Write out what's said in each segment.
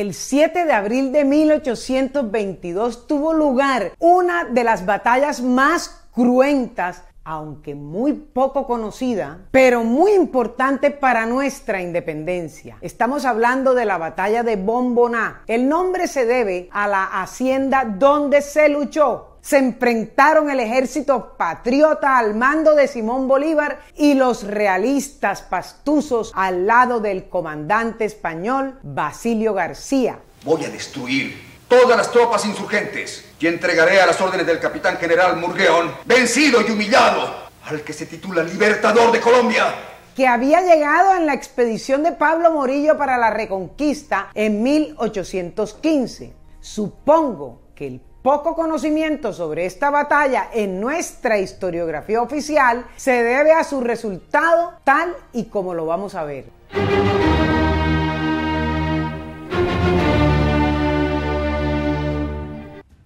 el 7 de abril de 1822 tuvo lugar una de las batallas más cruentas, aunque muy poco conocida, pero muy importante para nuestra independencia. Estamos hablando de la batalla de Bomboná. El nombre se debe a la hacienda donde se luchó se enfrentaron el ejército patriota al mando de Simón Bolívar y los realistas pastuzos al lado del comandante español Basilio García. Voy a destruir todas las tropas insurgentes y entregaré a las órdenes del capitán general Murgueón, vencido y humillado, al que se titula Libertador de Colombia que había llegado en la expedición de Pablo Morillo para la Reconquista en 1815. Supongo que el poco conocimiento sobre esta batalla en nuestra historiografía oficial se debe a su resultado tal y como lo vamos a ver.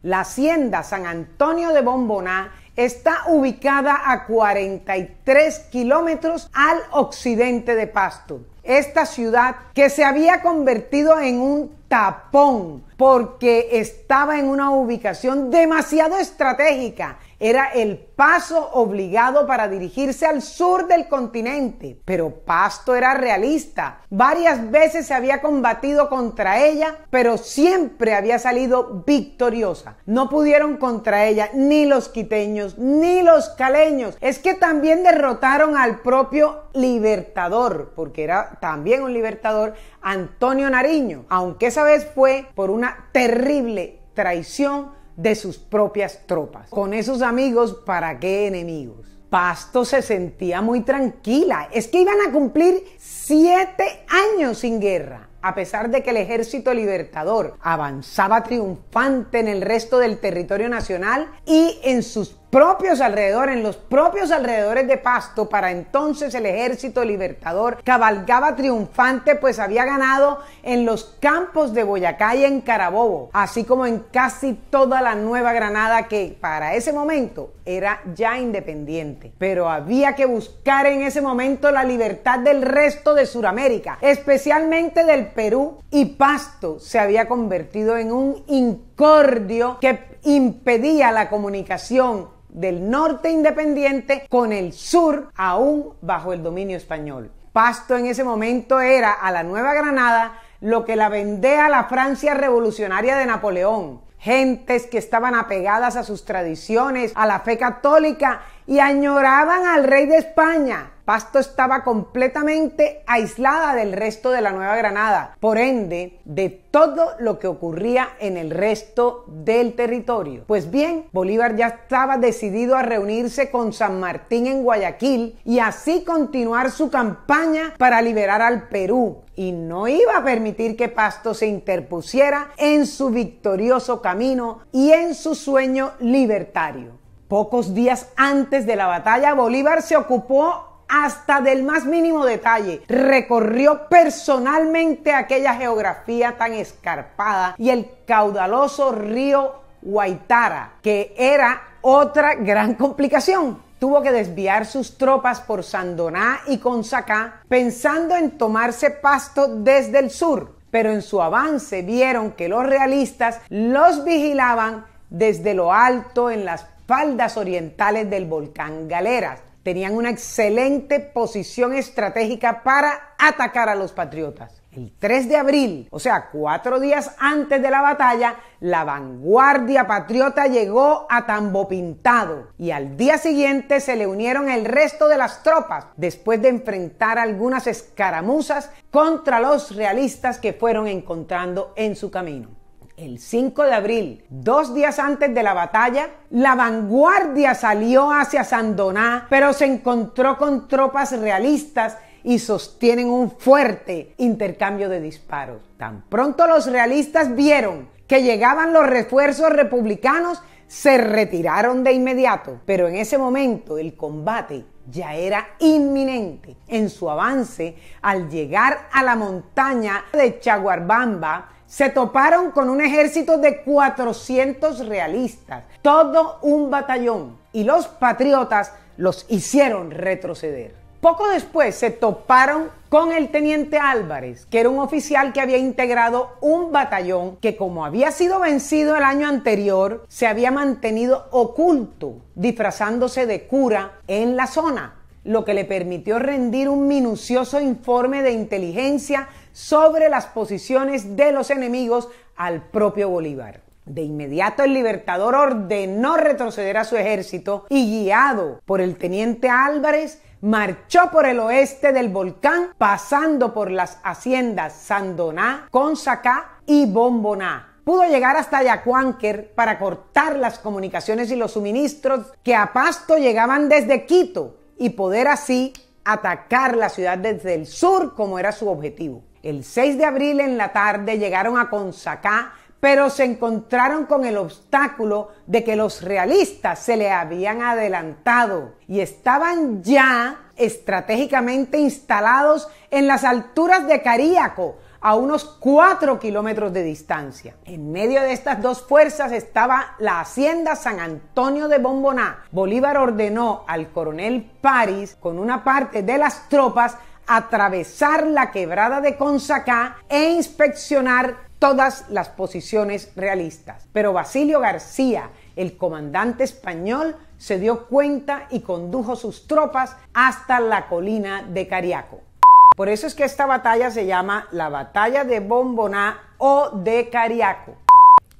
La hacienda San Antonio de Bomboná está ubicada a 43 kilómetros al occidente de Pasto. Esta ciudad que se había convertido en un tapón porque estaba en una ubicación demasiado estratégica era el paso obligado para dirigirse al sur del continente, pero Pasto era realista. Varias veces se había combatido contra ella, pero siempre había salido victoriosa. No pudieron contra ella ni los quiteños ni los caleños. Es que también derrotaron al propio libertador, porque era también un libertador, Antonio Nariño, aunque esa vez fue por una terrible traición de sus propias tropas. Con esos amigos, ¿para qué enemigos? Pasto se sentía muy tranquila. Es que iban a cumplir siete años sin guerra. A pesar de que el ejército libertador avanzaba triunfante en el resto del territorio nacional y en sus propios alrededores, en los propios alrededores de Pasto, para entonces el ejército libertador cabalgaba triunfante, pues había ganado en los campos de Boyacá y en Carabobo, así como en casi toda la Nueva Granada que para ese momento era ya independiente. Pero había que buscar en ese momento la libertad del resto de Sudamérica, especialmente del Perú, y Pasto se había convertido en un incordio que impedía la comunicación del norte independiente con el sur aún bajo el dominio español. Pasto en ese momento era a la Nueva Granada lo que la vendea la Francia revolucionaria de Napoleón. Gentes que estaban apegadas a sus tradiciones, a la fe católica y añoraban al rey de España, Pasto estaba completamente aislada del resto de la Nueva Granada, por ende, de todo lo que ocurría en el resto del territorio. Pues bien, Bolívar ya estaba decidido a reunirse con San Martín en Guayaquil y así continuar su campaña para liberar al Perú y no iba a permitir que Pasto se interpusiera en su victorioso camino y en su sueño libertario. Pocos días antes de la batalla, Bolívar se ocupó hasta del más mínimo detalle. Recorrió personalmente aquella geografía tan escarpada y el caudaloso río Guaitara, que era otra gran complicación tuvo que desviar sus tropas por Sandoná y Consacá, pensando en tomarse pasto desde el sur, pero en su avance vieron que los realistas los vigilaban desde lo alto en las faldas orientales del volcán Galeras, tenían una excelente posición estratégica para atacar a los patriotas. El 3 de abril, o sea, cuatro días antes de la batalla, la vanguardia patriota llegó a Tambo Pintado y al día siguiente se le unieron el resto de las tropas después de enfrentar algunas escaramuzas contra los realistas que fueron encontrando en su camino el 5 de abril, dos días antes de la batalla, la vanguardia salió hacia Sandoná, pero se encontró con tropas realistas y sostienen un fuerte intercambio de disparos. Tan pronto los realistas vieron que llegaban los refuerzos republicanos, se retiraron de inmediato, pero en ese momento el combate ya era inminente en su avance al llegar a la montaña de Chaguarbamba se toparon con un ejército de 400 realistas, todo un batallón, y los patriotas los hicieron retroceder. Poco después se toparon con el teniente Álvarez, que era un oficial que había integrado un batallón que como había sido vencido el año anterior, se había mantenido oculto, disfrazándose de cura en la zona, lo que le permitió rendir un minucioso informe de inteligencia sobre las posiciones de los enemigos al propio Bolívar. De inmediato el libertador ordenó retroceder a su ejército y guiado por el teniente Álvarez, marchó por el oeste del volcán, pasando por las haciendas Sandoná, Consacá y Bomboná. Pudo llegar hasta Yacuánquer para cortar las comunicaciones y los suministros que a Pasto llegaban desde Quito y poder así atacar la ciudad desde el sur como era su objetivo. El 6 de abril en la tarde llegaron a Consacá, pero se encontraron con el obstáculo de que los realistas se le habían adelantado y estaban ya estratégicamente instalados en las alturas de Caríaco, a unos 4 kilómetros de distancia. En medio de estas dos fuerzas estaba la hacienda San Antonio de Bomboná. Bolívar ordenó al coronel París, con una parte de las tropas, atravesar la quebrada de Consacá e inspeccionar todas las posiciones realistas. Pero Basilio García, el comandante español, se dio cuenta y condujo sus tropas hasta la colina de Cariaco. Por eso es que esta batalla se llama la batalla de Bomboná o de Cariaco.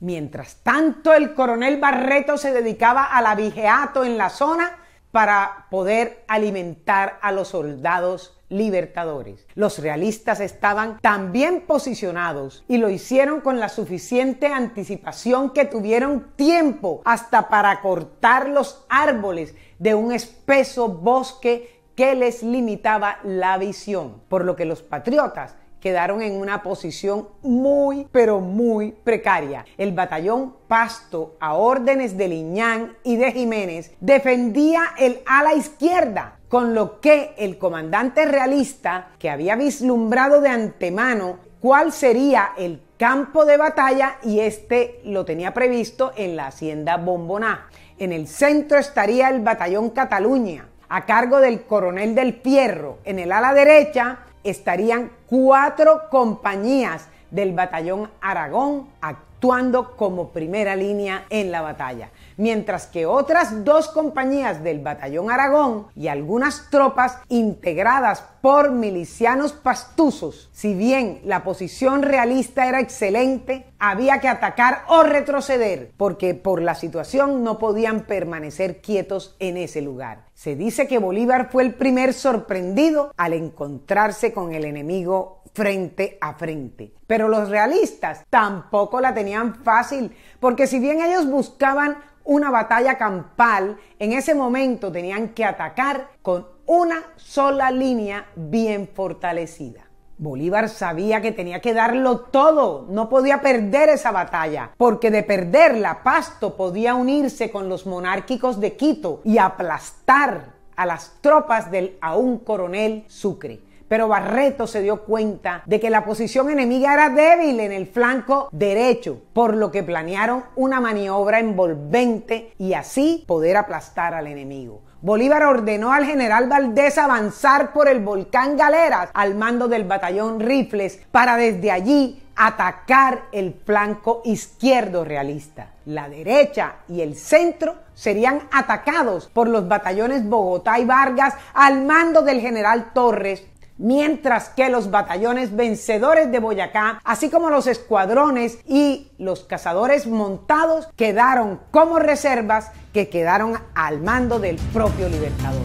Mientras tanto, el coronel Barreto se dedicaba al abigeato en la zona para poder alimentar a los soldados libertadores. Los realistas estaban también posicionados y lo hicieron con la suficiente anticipación que tuvieron tiempo hasta para cortar los árboles de un espeso bosque que les limitaba la visión, por lo que los patriotas quedaron en una posición muy, pero muy precaria. El batallón Pasto, a órdenes de Liñán y de Jiménez, defendía el ala izquierda, con lo que el comandante realista, que había vislumbrado de antemano cuál sería el campo de batalla y este lo tenía previsto en la hacienda Bomboná. En el centro estaría el batallón Cataluña, a cargo del coronel del Fierro. En el ala derecha estarían cuatro compañías del batallón Aragón actuando como primera línea en la batalla mientras que otras dos compañías del Batallón Aragón y algunas tropas integradas por milicianos pastuzos, si bien la posición realista era excelente, había que atacar o retroceder, porque por la situación no podían permanecer quietos en ese lugar. Se dice que Bolívar fue el primer sorprendido al encontrarse con el enemigo frente a frente. Pero los realistas tampoco la tenían fácil, porque si bien ellos buscaban una batalla campal, en ese momento tenían que atacar con una sola línea bien fortalecida. Bolívar sabía que tenía que darlo todo, no podía perder esa batalla, porque de perderla, Pasto podía unirse con los monárquicos de Quito y aplastar a las tropas del aún coronel Sucre pero Barreto se dio cuenta de que la posición enemiga era débil en el flanco derecho, por lo que planearon una maniobra envolvente y así poder aplastar al enemigo. Bolívar ordenó al general Valdés avanzar por el volcán Galeras al mando del batallón Rifles para desde allí atacar el flanco izquierdo realista. La derecha y el centro serían atacados por los batallones Bogotá y Vargas al mando del general Torres mientras que los batallones vencedores de Boyacá, así como los escuadrones y los cazadores montados, quedaron como reservas que quedaron al mando del propio libertador.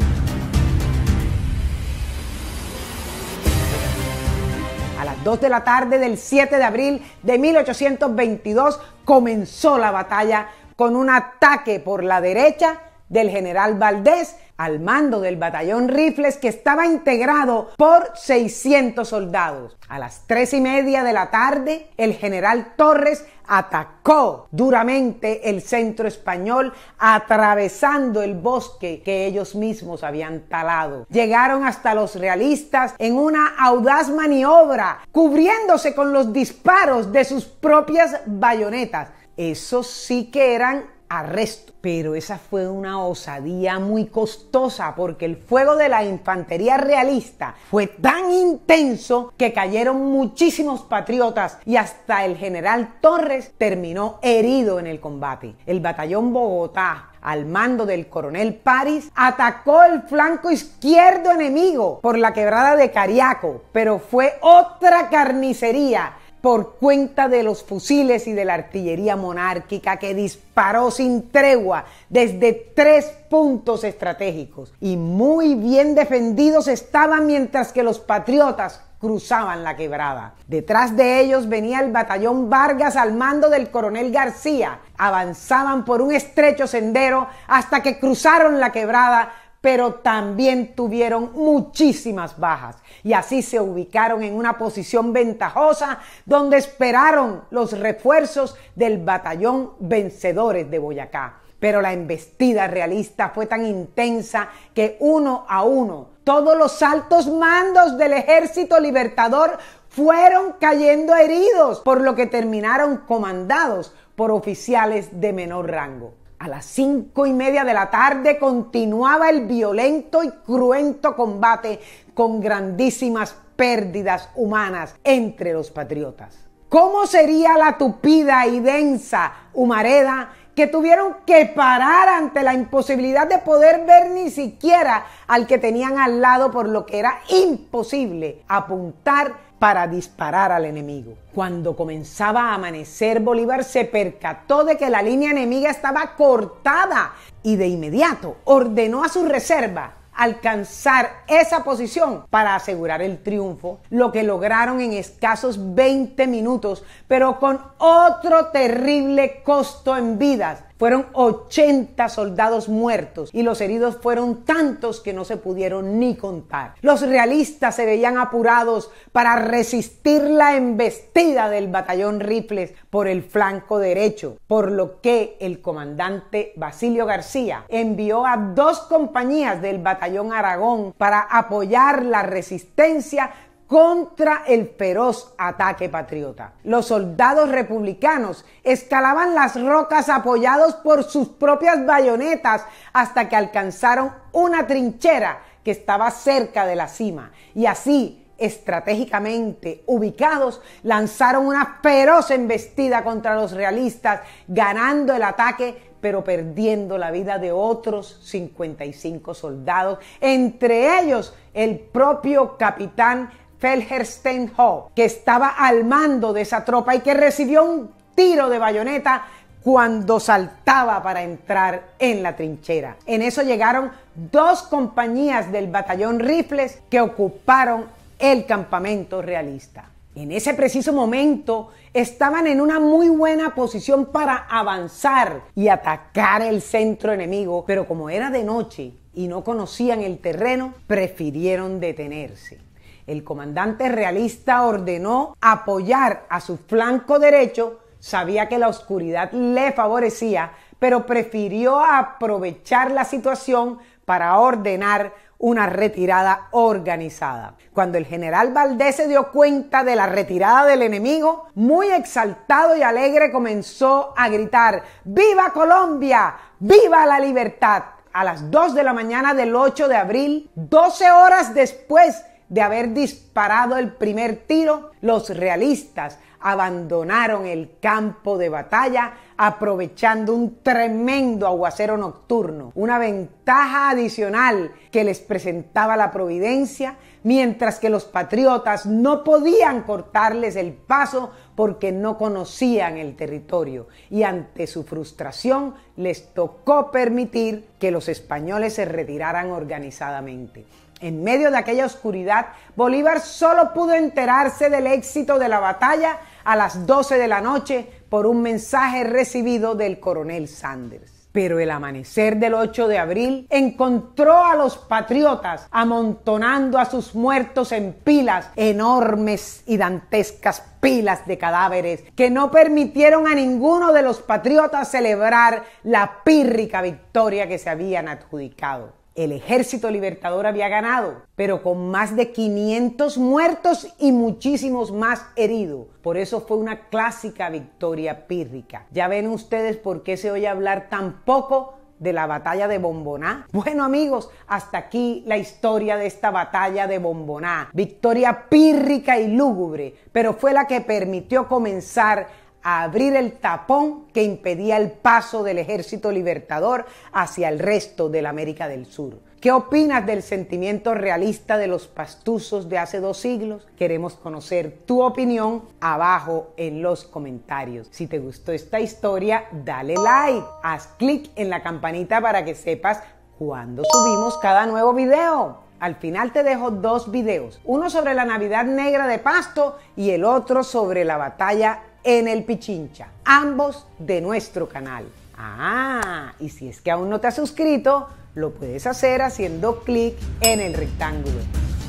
A las 2 de la tarde del 7 de abril de 1822 comenzó la batalla con un ataque por la derecha del general Valdés al mando del batallón Rifles que estaba integrado por 600 soldados. A las tres y media de la tarde, el general Torres atacó duramente el centro español atravesando el bosque que ellos mismos habían talado. Llegaron hasta los realistas en una audaz maniobra, cubriéndose con los disparos de sus propias bayonetas. Esos sí que eran arresto. Pero esa fue una osadía muy costosa porque el fuego de la infantería realista fue tan intenso que cayeron muchísimos patriotas y hasta el general Torres terminó herido en el combate. El batallón Bogotá al mando del coronel Paris, atacó el flanco izquierdo enemigo por la quebrada de Cariaco, pero fue otra carnicería por cuenta de los fusiles y de la artillería monárquica que disparó sin tregua desde tres puntos estratégicos y muy bien defendidos estaban mientras que los patriotas cruzaban la quebrada. Detrás de ellos venía el batallón Vargas al mando del coronel García. Avanzaban por un estrecho sendero hasta que cruzaron la quebrada pero también tuvieron muchísimas bajas y así se ubicaron en una posición ventajosa donde esperaron los refuerzos del batallón vencedores de Boyacá. Pero la embestida realista fue tan intensa que uno a uno todos los altos mandos del ejército libertador fueron cayendo heridos, por lo que terminaron comandados por oficiales de menor rango. A las cinco y media de la tarde continuaba el violento y cruento combate con grandísimas pérdidas humanas entre los patriotas. ¿Cómo sería la tupida y densa humareda que tuvieron que parar ante la imposibilidad de poder ver ni siquiera al que tenían al lado, por lo que era imposible apuntar para disparar al enemigo. Cuando comenzaba a amanecer, Bolívar se percató de que la línea enemiga estaba cortada y de inmediato ordenó a su reserva alcanzar esa posición para asegurar el triunfo, lo que lograron en escasos 20 minutos, pero con otro terrible costo en vidas fueron 80 soldados muertos y los heridos fueron tantos que no se pudieron ni contar. Los realistas se veían apurados para resistir la embestida del batallón Rifles por el flanco derecho, por lo que el comandante Basilio García envió a dos compañías del batallón Aragón para apoyar la resistencia contra el feroz ataque patriota. Los soldados republicanos escalaban las rocas apoyados por sus propias bayonetas hasta que alcanzaron una trinchera que estaba cerca de la cima y así estratégicamente ubicados, lanzaron una feroz embestida contra los realistas, ganando el ataque pero perdiendo la vida de otros 55 soldados, entre ellos el propio capitán Felherstenhoff, que estaba al mando de esa tropa y que recibió un tiro de bayoneta cuando saltaba para entrar en la trinchera. En eso llegaron dos compañías del batallón Rifles que ocuparon el campamento realista. En ese preciso momento estaban en una muy buena posición para avanzar y atacar el centro enemigo, pero como era de noche y no conocían el terreno, prefirieron detenerse. El comandante realista ordenó apoyar a su flanco derecho, sabía que la oscuridad le favorecía, pero prefirió aprovechar la situación para ordenar una retirada organizada. Cuando el general Valdés se dio cuenta de la retirada del enemigo, muy exaltado y alegre comenzó a gritar, ¡Viva Colombia! ¡Viva la libertad! A las 2 de la mañana del 8 de abril, 12 horas después de haber disparado el primer tiro, los realistas abandonaron el campo de batalla aprovechando un tremendo aguacero nocturno, una ventaja adicional que les presentaba la providencia, mientras que los patriotas no podían cortarles el paso porque no conocían el territorio y ante su frustración les tocó permitir que los españoles se retiraran organizadamente. En medio de aquella oscuridad, Bolívar solo pudo enterarse del éxito de la batalla a las 12 de la noche por un mensaje recibido del coronel Sanders. Pero el amanecer del 8 de abril encontró a los patriotas amontonando a sus muertos en pilas, enormes y dantescas pilas de cadáveres, que no permitieron a ninguno de los patriotas celebrar la pírrica victoria que se habían adjudicado. El ejército libertador había ganado, pero con más de 500 muertos y muchísimos más heridos. Por eso fue una clásica victoria pírrica. Ya ven ustedes por qué se oye hablar tan poco de la batalla de Bomboná. Bueno amigos, hasta aquí la historia de esta batalla de Bomboná. Victoria pírrica y lúgubre, pero fue la que permitió comenzar a abrir el tapón que impedía el paso del ejército libertador hacia el resto de la América del Sur. ¿Qué opinas del sentimiento realista de los pastuzos de hace dos siglos? Queremos conocer tu opinión abajo en los comentarios. Si te gustó esta historia, dale like, haz clic en la campanita para que sepas cuando subimos cada nuevo video. Al final te dejo dos videos, uno sobre la Navidad Negra de Pasto y el otro sobre la batalla en el Pichincha, ambos de nuestro canal. Ah, y si es que aún no te has suscrito, lo puedes hacer haciendo clic en el rectángulo.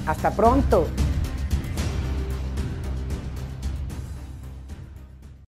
Hasta pronto.